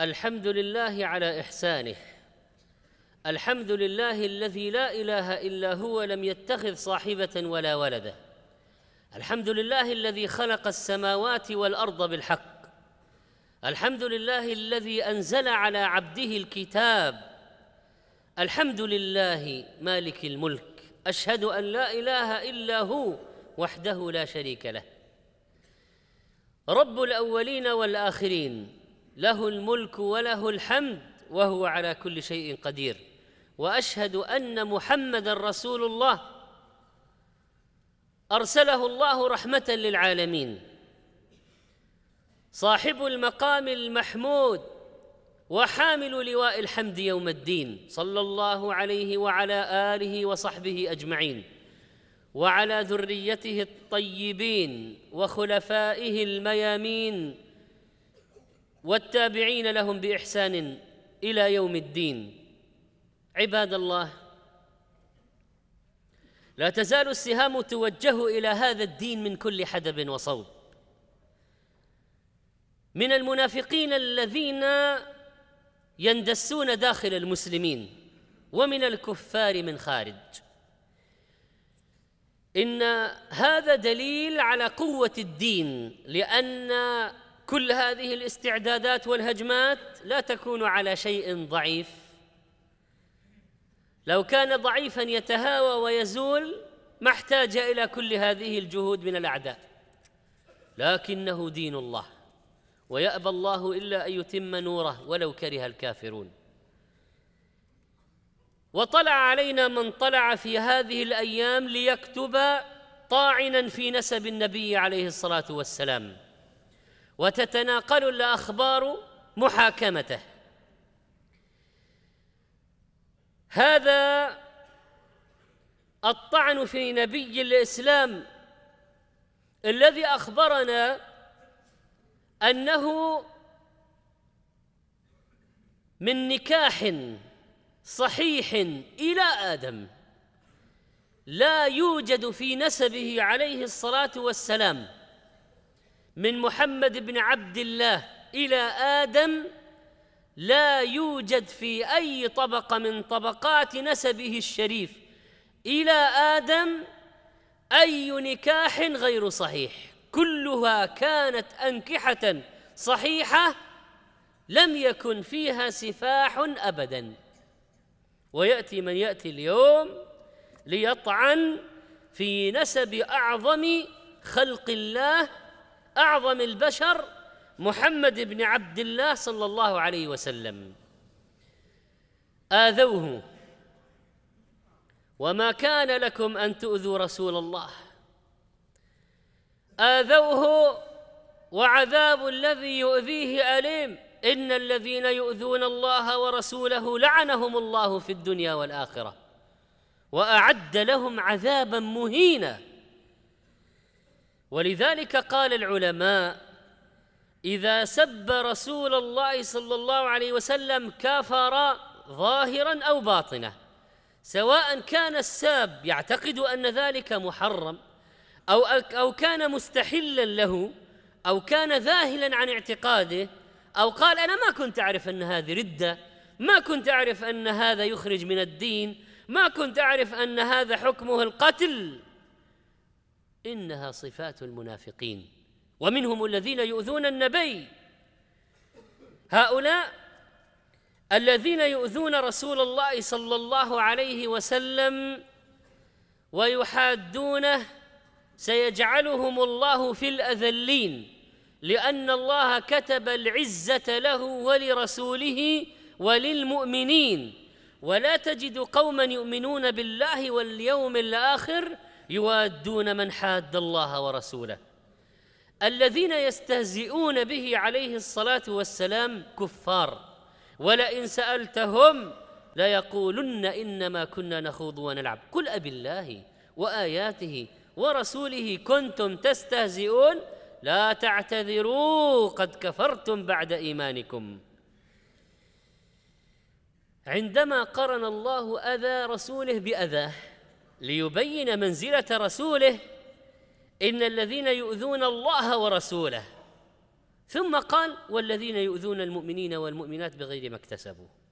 الحمد لله على إحسانه الحمد لله الذي لا إله إلا هو لم يتخذ صاحبة ولا ولده الحمد لله الذي خلق السماوات والأرض بالحق الحمد لله الذي أنزل على عبده الكتاب الحمد لله مالك الملك أشهد أن لا إله إلا هو وحده لا شريك له رب الأولين والآخرين له الملك وله الحمد وهو على كل شيء قدير واشهد ان محمدا رسول الله ارسله الله رحمه للعالمين صاحب المقام المحمود وحامل لواء الحمد يوم الدين صلى الله عليه وعلى اله وصحبه اجمعين وعلى ذريته الطيبين وخلفائه الميامين والتابعين لهم باحسان الى يوم الدين عباد الله لا تزال السهام توجه الى هذا الدين من كل حدب وصوب من المنافقين الذين يندسون داخل المسلمين ومن الكفار من خارج ان هذا دليل على قوه الدين لان كل هذه الاستعدادات والهجمات لا تكون على شيء ضعيف لو كان ضعيفا يتهاوى ويزول ما احتاج الى كل هذه الجهود من الاعداء لكنه دين الله ويابى الله الا ان يتم نوره ولو كره الكافرون وطلع علينا من طلع في هذه الايام ليكتب طاعنا في نسب النبي عليه الصلاه والسلام وتتناقل الأخبار محاكمته هذا الطعن في نبي الإسلام الذي أخبرنا أنه من نكاح صحيح إلى آدم لا يوجد في نسبه عليه الصلاة والسلام من محمد بن عبد الله إلى آدم لا يوجد في أي طبقة من طبقات نسبه الشريف إلى آدم أي نكاح غير صحيح كلها كانت أنكحة صحيحة لم يكن فيها سفاح أبدا ويأتي من يأتي اليوم ليطعن في نسب أعظم خلق الله اعظم البشر محمد بن عبد الله صلى الله عليه وسلم اذوه وما كان لكم ان تؤذوا رسول الله اذوه وعذاب الذي يؤذيه اليم ان الذين يؤذون الله ورسوله لعنهم الله في الدنيا والاخره واعد لهم عذابا مهينا ولذلك قال العلماء إذا سب رسول الله صلى الله عليه وسلم كافر ظاهرا أو باطنا سواء كان الساب يعتقد أن ذلك محرم أو أو كان مستحلا له أو كان ذاهلا عن اعتقاده أو قال أنا ما كنت أعرف أن هذه ردة ما كنت أعرف أن هذا يخرج من الدين ما كنت أعرف أن هذا حكمه القتل إنها صفات المنافقين ومنهم الذين يؤذون النبي هؤلاء الذين يؤذون رسول الله صلى الله عليه وسلم ويحادونه سيجعلهم الله في الأذلين لأن الله كتب العزة له ولرسوله وللمؤمنين ولا تجد قوما يؤمنون بالله واليوم الآخر يوادون من حاد الله ورسوله الذين يستهزئون به عليه الصلاه والسلام كفار ولئن سالتهم ليقولن انما كنا نخوض ونلعب قل ابي الله واياته ورسوله كنتم تستهزئون لا تعتذروا قد كفرتم بعد ايمانكم عندما قرن الله اذى رسوله باذاه ليبين منزله رسوله ان الذين يؤذون الله ورسوله ثم قال والذين يؤذون المؤمنين والمؤمنات بغير ما اكتسبوا